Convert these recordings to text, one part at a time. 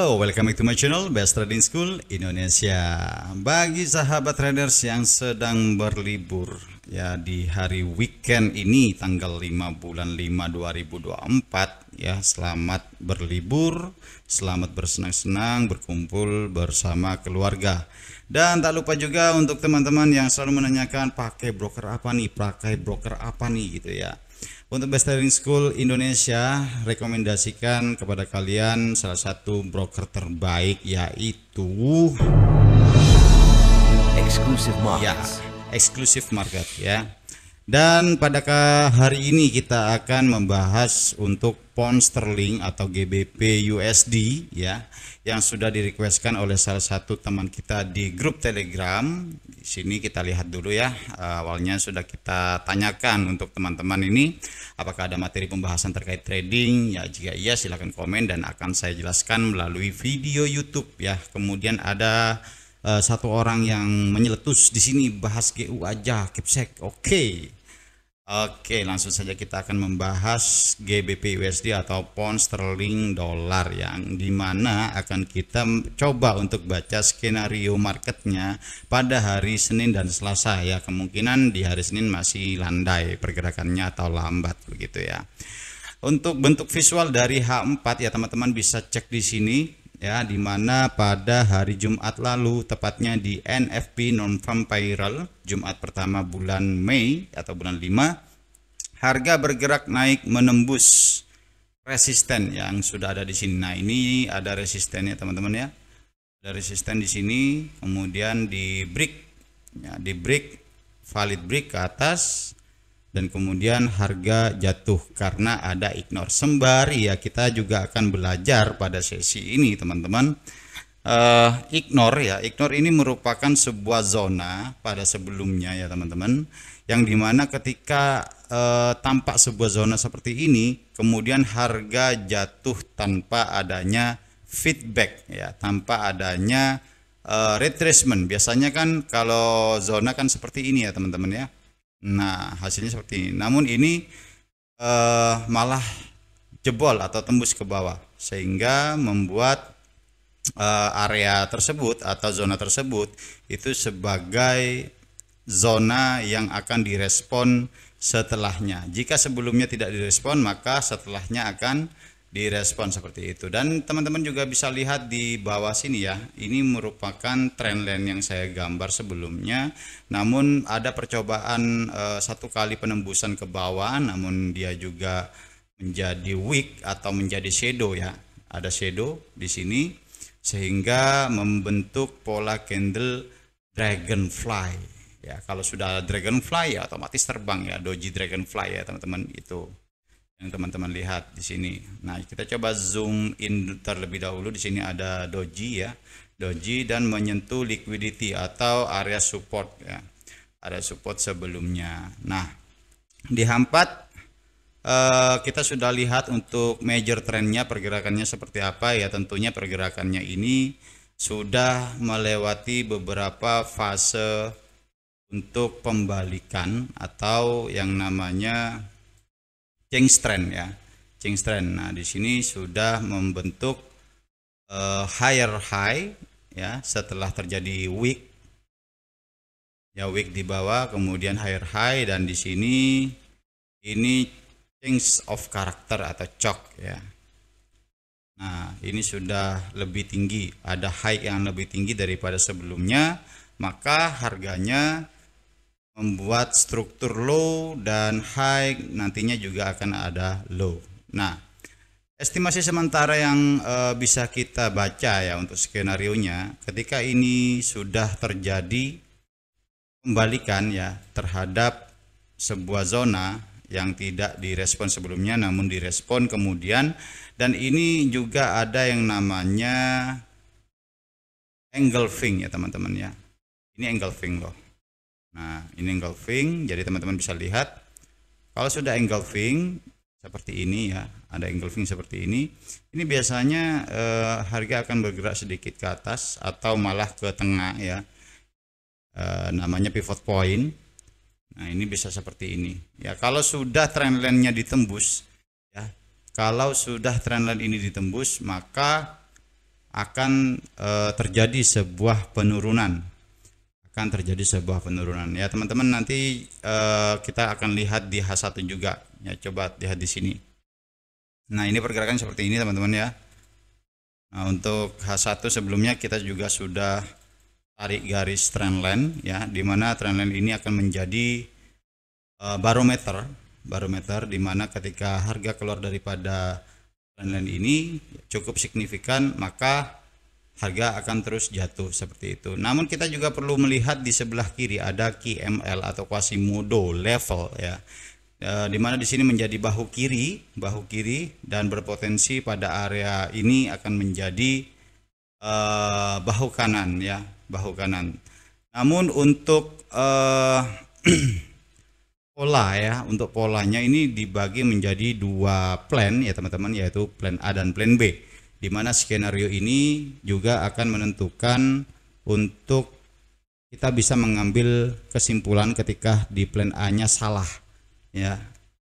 Halo, welcome back to my channel Best Trading School Indonesia. Bagi sahabat traders yang sedang berlibur ya di hari weekend ini tanggal 5 bulan 5 2024 ya, selamat berlibur, selamat bersenang-senang berkumpul bersama keluarga. Dan tak lupa juga untuk teman-teman yang selalu menanyakan pakai broker apa nih, pakai broker apa nih gitu ya. Untuk Best Trading School Indonesia rekomendasikan kepada kalian salah satu broker terbaik yaitu Exclusive Market. Ya, Exclusive Market ya. Dan pada hari ini kita akan membahas untuk pound sterling atau GBP USD ya yang sudah direquestkan oleh salah satu teman kita di grup Telegram. Di sini kita lihat dulu ya. Awalnya sudah kita tanyakan untuk teman-teman ini apakah ada materi pembahasan terkait trading? Ya jika iya silahkan komen dan akan saya jelaskan melalui video YouTube ya. Kemudian ada uh, satu orang yang menyeletus di sini bahas GU aja, Kipsek. Oke. Okay Oke, langsung saja kita akan membahas GBP USD atau pound sterling dolar yang dimana akan kita coba untuk baca skenario marketnya pada hari Senin dan Selasa ya. Kemungkinan di hari Senin masih landai pergerakannya atau lambat begitu ya. Untuk bentuk visual dari H4 ya teman-teman bisa cek di sini ya di mana pada hari Jumat lalu tepatnya di NFP non farm payroll Jumat pertama bulan Mei atau bulan 5 harga bergerak naik menembus resisten yang sudah ada di sini. Nah, ini ada resistennya teman-teman ya. Ada resisten di sini, kemudian di break ya, di break valid break ke atas dan kemudian harga jatuh karena ada ignore sembari ya kita juga akan belajar pada sesi ini teman-teman uh, ignore ya ignore ini merupakan sebuah zona pada sebelumnya ya teman-teman yang dimana ketika uh, tampak sebuah zona seperti ini kemudian harga jatuh tanpa adanya feedback ya tanpa adanya uh, retracement biasanya kan kalau zona kan seperti ini ya teman-teman ya Nah, hasilnya seperti ini. Namun ini uh, malah jebol atau tembus ke bawah sehingga membuat uh, area tersebut atau zona tersebut itu sebagai zona yang akan direspon setelahnya. Jika sebelumnya tidak direspon, maka setelahnya akan direspon seperti itu dan teman-teman juga bisa lihat di bawah sini ya ini merupakan trendline yang saya gambar sebelumnya namun ada percobaan eh, satu kali penembusan ke bawah namun dia juga menjadi weak atau menjadi shadow ya ada shadow di sini sehingga membentuk pola candle dragonfly ya kalau sudah dragonfly ya otomatis terbang ya doji dragonfly ya teman-teman itu yang teman-teman lihat di sini. Nah, kita coba zoom in terlebih dahulu. Di sini ada doji ya. Doji dan menyentuh liquidity atau area support ya. Area support sebelumnya. Nah, di hampat eh, kita sudah lihat untuk major trendnya pergerakannya seperti apa ya. Tentunya pergerakannya ini sudah melewati beberapa fase untuk pembalikan atau yang namanya change trend ya change trend nah di sini sudah membentuk uh, higher high ya setelah terjadi weak ya weak di bawah kemudian higher high dan di sini ini change of character atau shock ya Nah, ini sudah lebih tinggi, ada high yang lebih tinggi daripada sebelumnya, maka harganya membuat struktur low dan high nantinya juga akan ada low. Nah, estimasi sementara yang e, bisa kita baca ya untuk skenario nya ketika ini sudah terjadi pembalikan ya terhadap sebuah zona yang tidak direspon sebelumnya namun direspon kemudian dan ini juga ada yang namanya engulfing ya teman-teman ya ini engulfing loh Nah, ini engulfing. Jadi teman-teman bisa lihat kalau sudah engulfing seperti ini ya, ada engulfing seperti ini. Ini biasanya eh, harga akan bergerak sedikit ke atas atau malah ke tengah ya. Eh, namanya pivot point. Nah, ini bisa seperti ini. Ya, kalau sudah trendline-nya ditembus ya. Kalau sudah trendline ini ditembus, maka akan e, terjadi sebuah penurunan akan terjadi sebuah penurunan ya teman-teman nanti uh, kita akan lihat di H1 juga ya coba lihat di sini nah ini pergerakan seperti ini teman-teman ya nah, untuk H1 sebelumnya kita juga sudah tarik garis trendline ya dimana trendline ini akan menjadi uh, barometer barometer dimana ketika harga keluar daripada trendline ini cukup signifikan maka harga akan terus jatuh seperti itu. Namun kita juga perlu melihat di sebelah kiri ada KML atau Quasimodo level ya. E, di di sini menjadi bahu kiri, bahu kiri dan berpotensi pada area ini akan menjadi e, bahu kanan ya, bahu kanan. Namun untuk e, pola ya, untuk polanya ini dibagi menjadi dua plan ya teman-teman yaitu plan A dan plan B di mana skenario ini juga akan menentukan untuk kita bisa mengambil kesimpulan ketika di plan A-nya salah ya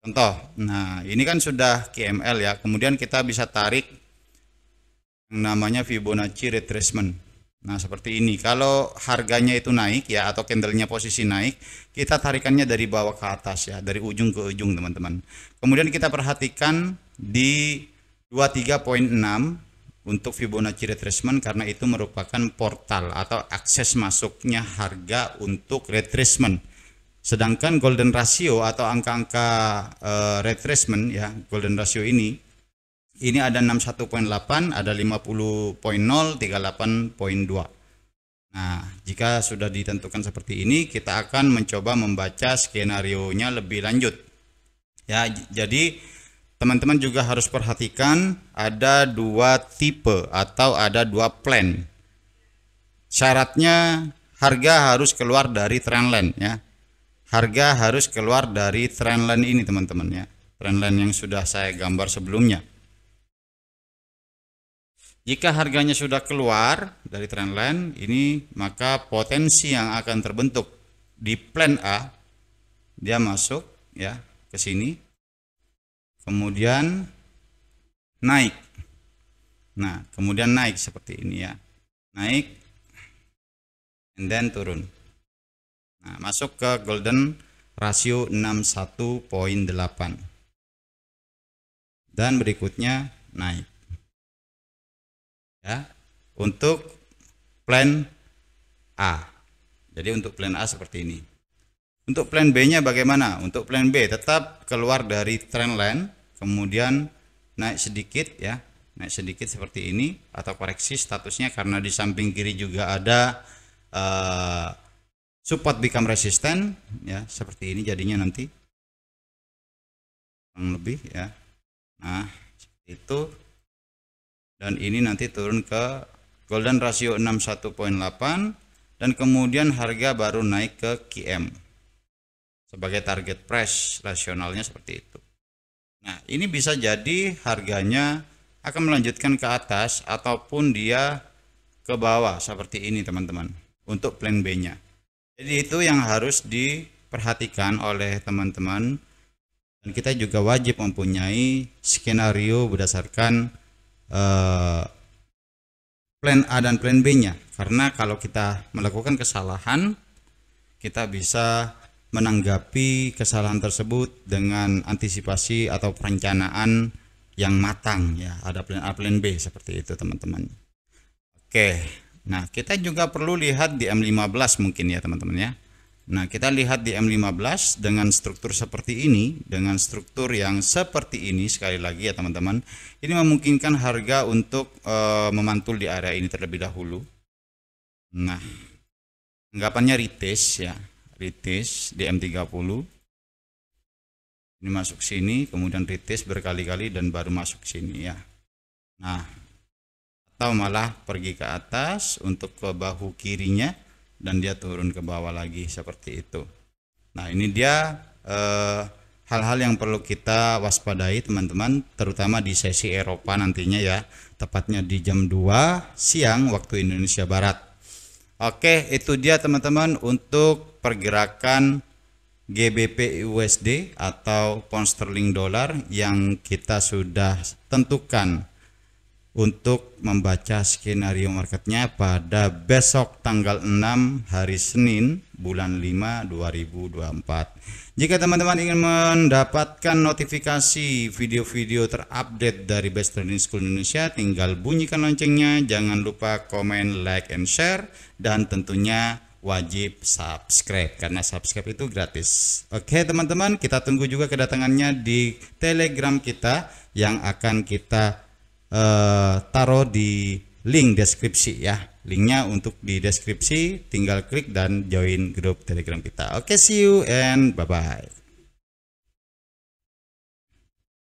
contoh nah ini kan sudah KML ya kemudian kita bisa tarik yang namanya Fibonacci retracement nah seperti ini kalau harganya itu naik ya atau candlenya posisi naik kita tarikannya dari bawah ke atas ya dari ujung ke ujung teman-teman kemudian kita perhatikan di 23.6 untuk Fibonacci retracement karena itu merupakan portal atau akses masuknya harga untuk retracement. Sedangkan golden ratio atau angka-angka uh, retracement ya, golden ratio ini ini ada 61.8, ada 50.0, 38.2. Nah, jika sudah ditentukan seperti ini, kita akan mencoba membaca skenario nya lebih lanjut. Ya, jadi teman-teman juga harus perhatikan ada dua tipe atau ada dua plan. Syaratnya harga harus keluar dari trendline ya. Harga harus keluar dari trendline ini teman-teman ya. Trendline yang sudah saya gambar sebelumnya. Jika harganya sudah keluar dari trendline ini maka potensi yang akan terbentuk di plan A dia masuk ya ke sini kemudian naik. Nah, kemudian naik seperti ini ya. Naik and then turun. Nah, masuk ke golden rasio 61.8. Dan berikutnya naik. Ya, untuk plan A. Jadi untuk plan A seperti ini. Untuk plan B-nya bagaimana? Untuk plan B tetap keluar dari trend line kemudian naik sedikit ya naik sedikit seperti ini atau koreksi statusnya karena di samping kiri juga ada uh, support become resistant ya seperti ini jadinya nanti kurang lebih ya nah itu dan ini nanti turun ke golden ratio 61.8 dan kemudian harga baru naik ke QM sebagai target price rasionalnya seperti itu Nah, ini bisa jadi harganya akan melanjutkan ke atas ataupun dia ke bawah seperti ini teman-teman untuk plan B-nya. Jadi itu yang harus diperhatikan oleh teman-teman dan kita juga wajib mempunyai skenario berdasarkan uh, plan A dan plan B-nya karena kalau kita melakukan kesalahan kita bisa menanggapi kesalahan tersebut dengan antisipasi atau perencanaan yang matang ya ada plan A plan B seperti itu teman-teman oke nah kita juga perlu lihat di M15 mungkin ya teman-teman ya nah kita lihat di M15 dengan struktur seperti ini dengan struktur yang seperti ini sekali lagi ya teman-teman ini memungkinkan harga untuk e, memantul di area ini terlebih dahulu nah anggapannya retest ya ritis DM30 ini masuk sini kemudian ritis berkali-kali dan baru masuk sini ya nah atau malah pergi ke atas untuk ke bahu kirinya dan dia turun ke bawah lagi seperti itu nah ini dia eh, hal-hal eh, yang perlu kita waspadai teman-teman terutama di sesi Eropa nantinya ya tepatnya di jam 2 siang waktu Indonesia Barat Oke, itu dia teman-teman untuk pergerakan GBP USD atau pound sterling dolar yang kita sudah tentukan untuk membaca skenario marketnya pada besok tanggal 6 hari Senin bulan 5 2024 jika teman-teman ingin mendapatkan notifikasi video-video terupdate dari Best Trading School Indonesia tinggal bunyikan loncengnya jangan lupa komen like and share dan tentunya wajib subscribe karena subscribe itu gratis. Oke, teman-teman, kita tunggu juga kedatangannya di Telegram kita yang akan kita Eh, taruh di link deskripsi ya linknya untuk di deskripsi tinggal klik dan join grup telegram kita oke okay, see you and bye bye